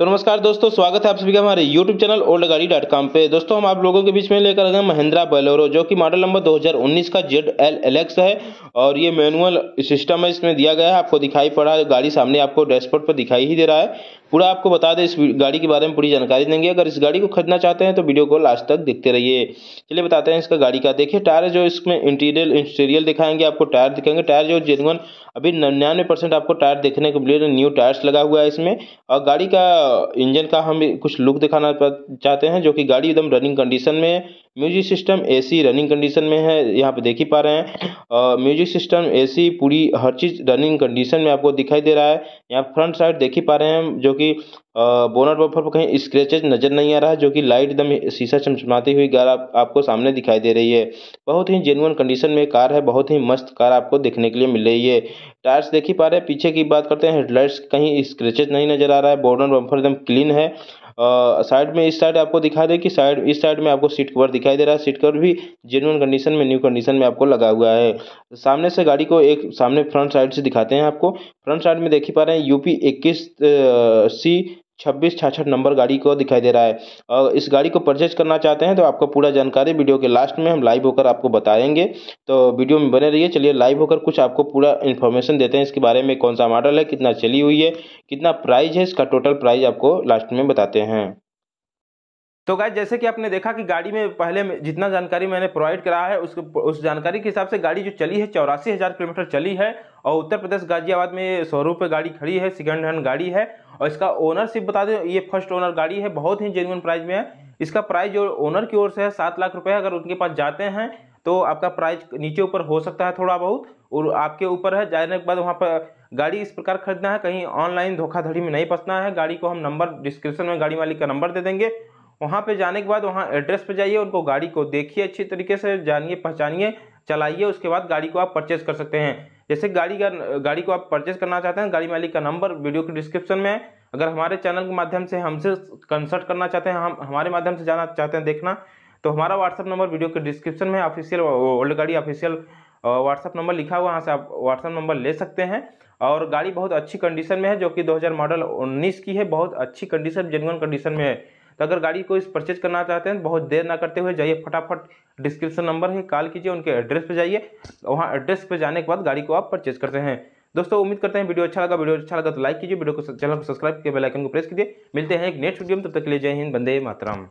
तो नमस्कार दोस्तों स्वागत है आप सभी का हमारे YouTube channel old Gaadi dot com पे दोस्तों हम आप लोगों के बीच में लेकर आ गए महिंद्रा बलोरो जो कि मॉडल नंबर 2019 का जेड एल एलेक्स है और ये मैनुअल सिस्टम है इसमें दिया गया है आपको दिखाई पड़ा है गाड़ी सामने आपको डैशबोर्ड पर दिखाई ही दे रहा है पूरा आपको बता दें इस गाड़ी के बारे में पूरी जानकारी देंगे अगर इस गाड़ी को खरीदना चाहते हैं तो वीडियो को लास्ट तक देखते रहिए चलिए बताते हैं इसका गाड़ी का देखिए टायर जो इसमें इंटीरियर इंटीरियर दिखाएंगे आपको टायर दिखाएंगे टायर जो जेनवन अभी निन्यानवे परसेंट आपको टायर देखने को मिले न्यू टायर्स लगा हुआ है इसमें और गाड़ी का इंजन का हम कुछ लुक दिखाना चाहते हैं जो कि गाड़ी एकदम रनिंग कंडीशन में music system AC running condition में है यहाँ पे देख ही पा रहे हैं म्यूजिक सिस्टम एसी पूरी हर चीज़ रनिंग कंडीशन में आपको दिखाई दे रहा है यहाँ फ्रंट साइड देख ही पा रहे हैं जो कि बोनट बफर पर कहीं स्क्रेचेज नज़र नहीं आ रहा है जो कि लाइट एकदम शीशा चमचमाती हुई कार आप, आपको सामने दिखाई दे रही है बहुत ही जेनुअन कंडीशन में कार है बहुत ही मस्त कार आपको देखने के लिए मिल रही है टायर्स देख ही पा रहे हैं पीछे की बात करते हैं हेडलाइट्स कहीं स्क्रेचेज नहीं नज़र आ रहा है बोनट बफर एकदम क्लीन है साइड में इस साइड आपको दिखा दे कि साइड इस साइड में आपको सीट कवर दिखाई दे रहा है सीट कवर भी जेनुअन कंडीशन में न्यू कंडीशन में आपको लगा हुआ है सामने से गाड़ी को एक सामने फ्रंट साइड से दिखाते हैं आपको फ्रंट साइड में देख ही पा रहे हैं यूपी इक्कीस सी छब्बीस छाछठ नंबर गाड़ी को दिखाई दे रहा है और इस गाड़ी को परचेज करना चाहते हैं तो आपको पूरा जानकारी वीडियो के लास्ट में हम लाइव होकर आपको बताएंगे तो वीडियो में बने रहिए चलिए लाइव होकर कुछ आपको पूरा इन्फॉर्मेशन देते हैं इसके बारे में कौन सा मॉडल है कितना चली हुई है कितना प्राइज है इसका टोटल प्राइज आपको लास्ट में बताते हैं तो गाय जैसे कि आपने देखा कि गाड़ी में पहले जितना जानकारी मैंने प्रोवाइड करा है उस उस जानकारी के हिसाब से गाड़ी जो चली है चौरासी हज़ार किलोमीटर चली है और उत्तर प्रदेश गाजियाबाद में सौ पे गाड़ी खड़ी है सेकेंड हैंड गाड़ी है और इसका ओनरशिप बता दें ये फर्स्ट ओनर गाड़ी है बहुत ही जेन्यून प्राइज़ में है इसका प्राइस जो ओनर की ओर से है सात लाख रुपये अगर उनके पास जाते हैं तो आपका प्राइस नीचे ऊपर हो सकता है थोड़ा बहुत और आपके ऊपर है जाने के बाद वहाँ पर गाड़ी इस प्रकार खरीदना है कहीं ऑनलाइन धोखाधड़ी में नहीं फंसना है गाड़ी को हम नंबर डिस्क्रिप्शन में गाड़ी मालिक का नंबर दे देंगे वहाँ पे जाने के बाद वहाँ एड्रेस पे जाइए उनको गाड़ी को देखिए अच्छी तरीके से जानिए पहचानिए चलाइए उसके बाद गाड़ी को आप परचेज कर सकते हैं जैसे गाड़ी का गाड़ी को आप परचेज करना चाहते हैं गाड़ी मालिक का नंबर वीडियो के डिस्क्रिप्शन में है अगर हमारे चैनल के माध्यम से हमसे कंसल्ट करना चाहते हैं हम हमारे माध्यम से जाना चाहते हैं देखना तो हमारा व्हाट्सअप नंबर वीडियो के डिस्क्रिप्शन में ऑफिशियल ओल्ड गाड़ी ऑफिशियल व्हाट्सअप नंबर लिखा हुआ वहाँ से आप व्हाट्सअप नंबर ले सकते हैं और गाड़ी बहुत अच्छी कंडीशन में है जो कि दो मॉडल उन्नीस की है बहुत अच्छी कंडीशन जेनुअन कंडीशन में है तो अगर गाड़ी को इस परचेज करना चाहते हैं तो बहुत देर ना करते हुए जाइए फटाफट डिस्क्रिप्शन नंबर है कॉल कीजिए उनके एड्रेस पर जाइए वहाँ एड्रेस पर जाने के बाद गाड़ी को आप परचेज करते हैं दोस्तों उम्मीद करते हैं वीडियो अच्छा लगा वीडियो अच्छा लगा तो लाइक कीजिए वीडियो को चैनल को सब्सक्राइब करके बेलाइकन को प्रेस कीजिए मिलते हैं एक नेक्स्ट वीडियो में तब तक के लिए जय हिंद बंदे मातरम